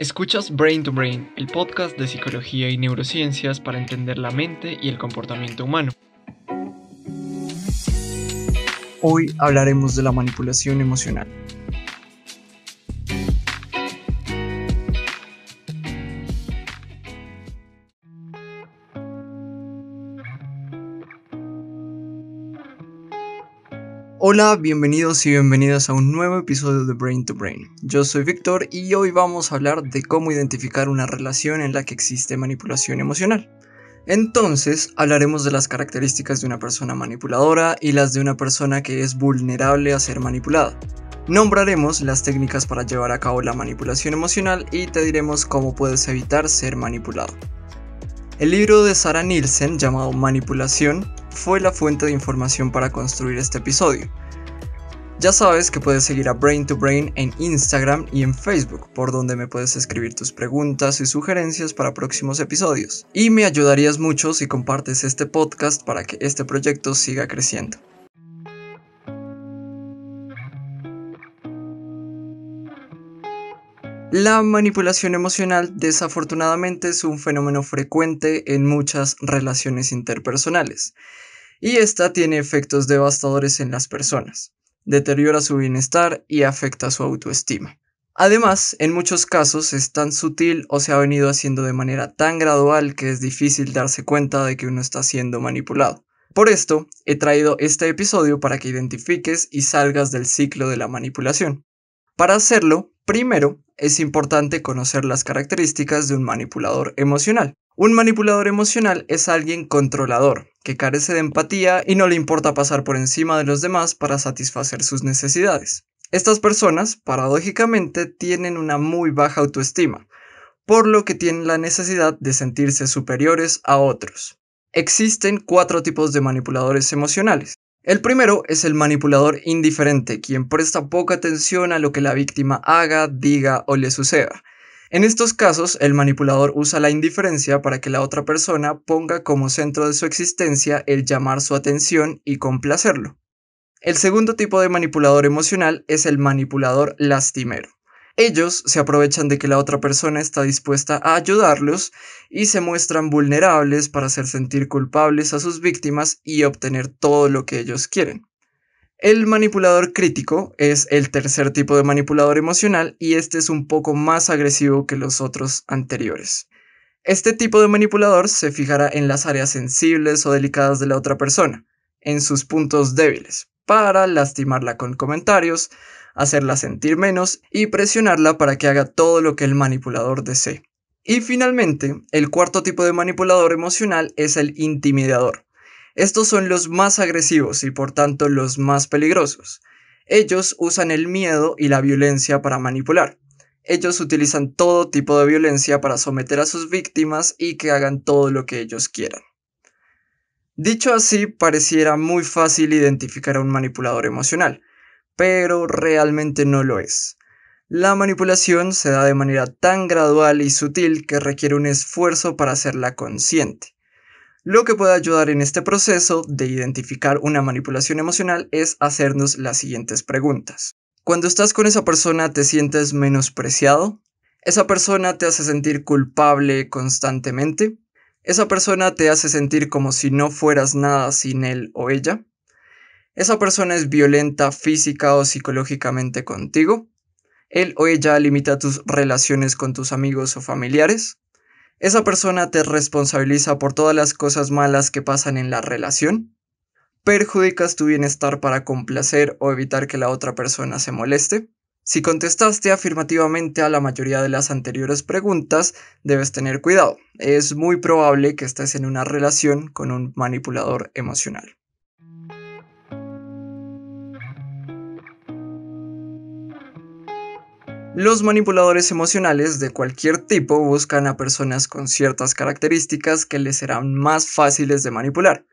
Escuchas Brain to Brain, el podcast de psicología y neurociencias para entender la mente y el comportamiento humano. Hoy hablaremos de la manipulación emocional, Hola, bienvenidos y bienvenidas a un nuevo episodio de Brain to Brain. Yo soy Víctor y hoy vamos a hablar de cómo identificar una relación en la que existe manipulación emocional. Entonces, hablaremos de las características de una persona manipuladora y las de una persona que es vulnerable a ser manipulada. Nombraremos las técnicas para llevar a cabo la manipulación emocional y te diremos cómo puedes evitar ser manipulado. El libro de Sara Nielsen llamado Manipulación fue la fuente de información para construir este episodio. Ya sabes que puedes seguir a Brain to Brain en Instagram y en Facebook, por donde me puedes escribir tus preguntas y sugerencias para próximos episodios. Y me ayudarías mucho si compartes este podcast para que este proyecto siga creciendo. La manipulación emocional desafortunadamente es un fenómeno frecuente en muchas relaciones interpersonales y esta tiene efectos devastadores en las personas, deteriora su bienestar y afecta su autoestima. Además, en muchos casos es tan sutil o se ha venido haciendo de manera tan gradual que es difícil darse cuenta de que uno está siendo manipulado. Por esto, he traído este episodio para que identifiques y salgas del ciclo de la manipulación. Para hacerlo, primero es importante conocer las características de un manipulador emocional. Un manipulador emocional es alguien controlador, que carece de empatía y no le importa pasar por encima de los demás para satisfacer sus necesidades. Estas personas, paradójicamente, tienen una muy baja autoestima, por lo que tienen la necesidad de sentirse superiores a otros. Existen cuatro tipos de manipuladores emocionales. El primero es el manipulador indiferente, quien presta poca atención a lo que la víctima haga, diga o le suceda. En estos casos, el manipulador usa la indiferencia para que la otra persona ponga como centro de su existencia el llamar su atención y complacerlo. El segundo tipo de manipulador emocional es el manipulador lastimero. Ellos se aprovechan de que la otra persona está dispuesta a ayudarlos y se muestran vulnerables para hacer sentir culpables a sus víctimas y obtener todo lo que ellos quieren. El manipulador crítico es el tercer tipo de manipulador emocional y este es un poco más agresivo que los otros anteriores. Este tipo de manipulador se fijará en las áreas sensibles o delicadas de la otra persona, en sus puntos débiles, para lastimarla con comentarios, hacerla sentir menos y presionarla para que haga todo lo que el manipulador desee. Y finalmente, el cuarto tipo de manipulador emocional es el intimidador. Estos son los más agresivos y por tanto los más peligrosos. Ellos usan el miedo y la violencia para manipular. Ellos utilizan todo tipo de violencia para someter a sus víctimas y que hagan todo lo que ellos quieran. Dicho así, pareciera muy fácil identificar a un manipulador emocional pero realmente no lo es. La manipulación se da de manera tan gradual y sutil que requiere un esfuerzo para hacerla consciente. Lo que puede ayudar en este proceso de identificar una manipulación emocional es hacernos las siguientes preguntas. Cuando estás con esa persona te sientes menospreciado, esa persona te hace sentir culpable constantemente, esa persona te hace sentir como si no fueras nada sin él o ella esa persona es violenta física o psicológicamente contigo, él o ella limita tus relaciones con tus amigos o familiares, esa persona te responsabiliza por todas las cosas malas que pasan en la relación, perjudicas tu bienestar para complacer o evitar que la otra persona se moleste. Si contestaste afirmativamente a la mayoría de las anteriores preguntas, debes tener cuidado. Es muy probable que estés en una relación con un manipulador emocional. Los manipuladores emocionales de cualquier tipo buscan a personas con ciertas características que les serán más fáciles de manipular.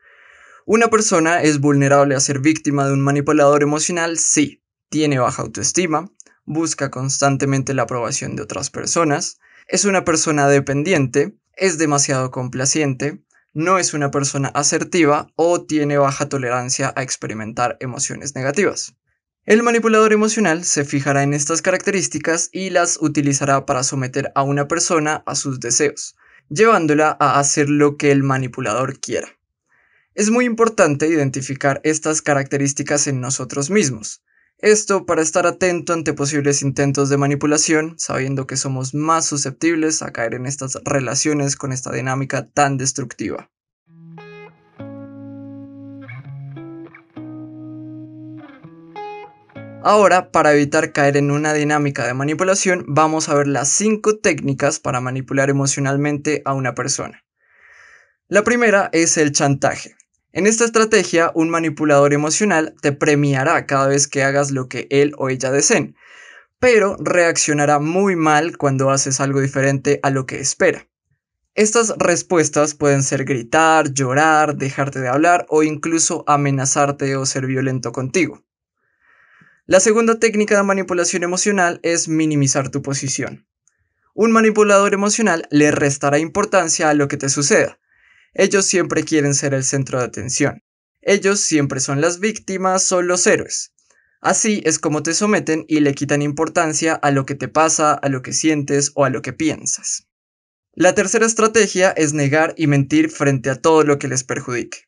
¿Una persona es vulnerable a ser víctima de un manipulador emocional? si Tiene baja autoestima, busca constantemente la aprobación de otras personas, es una persona dependiente, es demasiado complaciente, no es una persona asertiva o tiene baja tolerancia a experimentar emociones negativas. El manipulador emocional se fijará en estas características y las utilizará para someter a una persona a sus deseos, llevándola a hacer lo que el manipulador quiera. Es muy importante identificar estas características en nosotros mismos. Esto para estar atento ante posibles intentos de manipulación, sabiendo que somos más susceptibles a caer en estas relaciones con esta dinámica tan destructiva. Ahora, para evitar caer en una dinámica de manipulación, vamos a ver las cinco técnicas para manipular emocionalmente a una persona. La primera es el chantaje. En esta estrategia, un manipulador emocional te premiará cada vez que hagas lo que él o ella deseen, pero reaccionará muy mal cuando haces algo diferente a lo que espera. Estas respuestas pueden ser gritar, llorar, dejarte de hablar o incluso amenazarte o ser violento contigo. La segunda técnica de manipulación emocional es minimizar tu posición. Un manipulador emocional le restará importancia a lo que te suceda. Ellos siempre quieren ser el centro de atención. Ellos siempre son las víctimas, son los héroes. Así es como te someten y le quitan importancia a lo que te pasa, a lo que sientes o a lo que piensas. La tercera estrategia es negar y mentir frente a todo lo que les perjudique.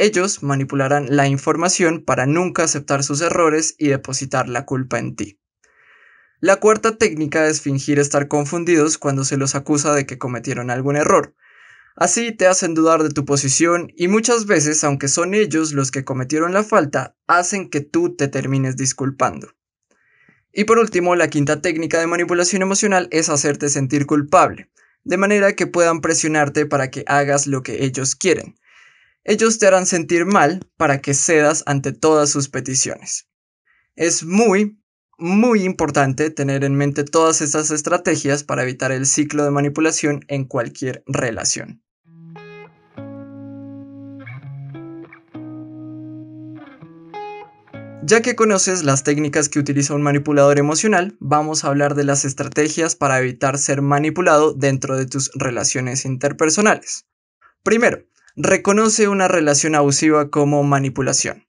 Ellos manipularán la información para nunca aceptar sus errores y depositar la culpa en ti. La cuarta técnica es fingir estar confundidos cuando se los acusa de que cometieron algún error. Así te hacen dudar de tu posición y muchas veces, aunque son ellos los que cometieron la falta, hacen que tú te termines disculpando. Y por último, la quinta técnica de manipulación emocional es hacerte sentir culpable, de manera que puedan presionarte para que hagas lo que ellos quieren. Ellos te harán sentir mal para que cedas ante todas sus peticiones. Es muy, muy importante tener en mente todas estas estrategias para evitar el ciclo de manipulación en cualquier relación. Ya que conoces las técnicas que utiliza un manipulador emocional, vamos a hablar de las estrategias para evitar ser manipulado dentro de tus relaciones interpersonales. Primero, reconoce una relación abusiva como manipulación.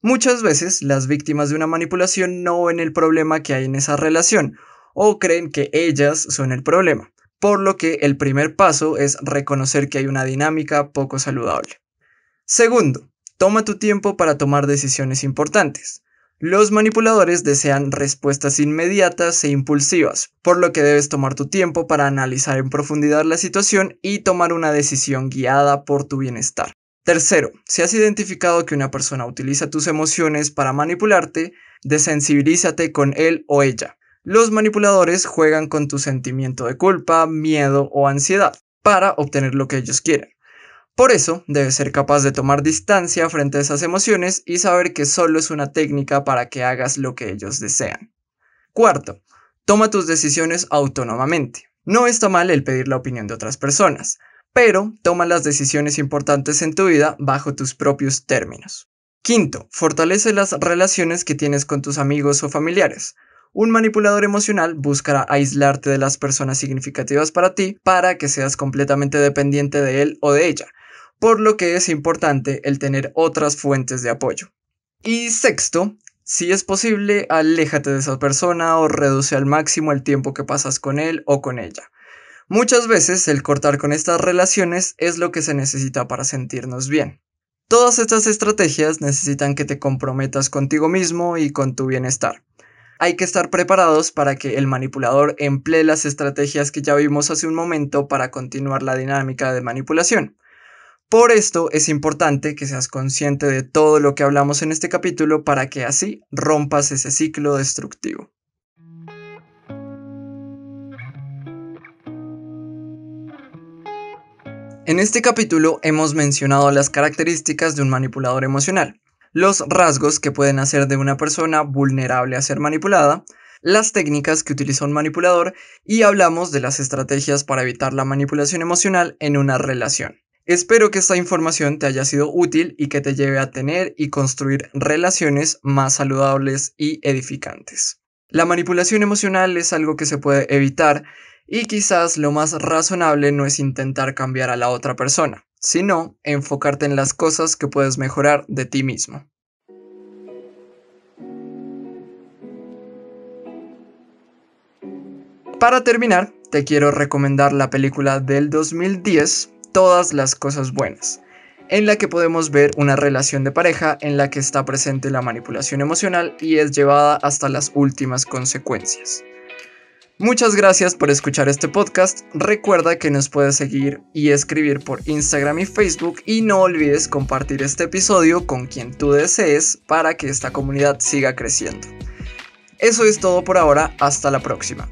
Muchas veces las víctimas de una manipulación no ven el problema que hay en esa relación o creen que ellas son el problema, por lo que el primer paso es reconocer que hay una dinámica poco saludable. Segundo, toma tu tiempo para tomar decisiones importantes. Los manipuladores desean respuestas inmediatas e impulsivas, por lo que debes tomar tu tiempo para analizar en profundidad la situación y tomar una decisión guiada por tu bienestar. Tercero, si has identificado que una persona utiliza tus emociones para manipularte, desensibilízate con él o ella. Los manipuladores juegan con tu sentimiento de culpa, miedo o ansiedad para obtener lo que ellos quieren. Por eso, debes ser capaz de tomar distancia frente a esas emociones y saber que solo es una técnica para que hagas lo que ellos desean. Cuarto, toma tus decisiones autónomamente. No está mal el pedir la opinión de otras personas, pero toma las decisiones importantes en tu vida bajo tus propios términos. Quinto, fortalece las relaciones que tienes con tus amigos o familiares. Un manipulador emocional buscará aislarte de las personas significativas para ti para que seas completamente dependiente de él o de ella, por lo que es importante el tener otras fuentes de apoyo. Y sexto, si es posible, aléjate de esa persona o reduce al máximo el tiempo que pasas con él o con ella. Muchas veces el cortar con estas relaciones es lo que se necesita para sentirnos bien. Todas estas estrategias necesitan que te comprometas contigo mismo y con tu bienestar. Hay que estar preparados para que el manipulador emplee las estrategias que ya vimos hace un momento para continuar la dinámica de manipulación. Por esto es importante que seas consciente de todo lo que hablamos en este capítulo para que así rompas ese ciclo destructivo. En este capítulo hemos mencionado las características de un manipulador emocional, los rasgos que pueden hacer de una persona vulnerable a ser manipulada, las técnicas que utiliza un manipulador y hablamos de las estrategias para evitar la manipulación emocional en una relación. Espero que esta información te haya sido útil y que te lleve a tener y construir relaciones más saludables y edificantes. La manipulación emocional es algo que se puede evitar y quizás lo más razonable no es intentar cambiar a la otra persona, sino enfocarte en las cosas que puedes mejorar de ti mismo. Para terminar, te quiero recomendar la película del 2010 todas las cosas buenas, en la que podemos ver una relación de pareja en la que está presente la manipulación emocional y es llevada hasta las últimas consecuencias. Muchas gracias por escuchar este podcast. Recuerda que nos puedes seguir y escribir por Instagram y Facebook y no olvides compartir este episodio con quien tú desees para que esta comunidad siga creciendo. Eso es todo por ahora, hasta la próxima.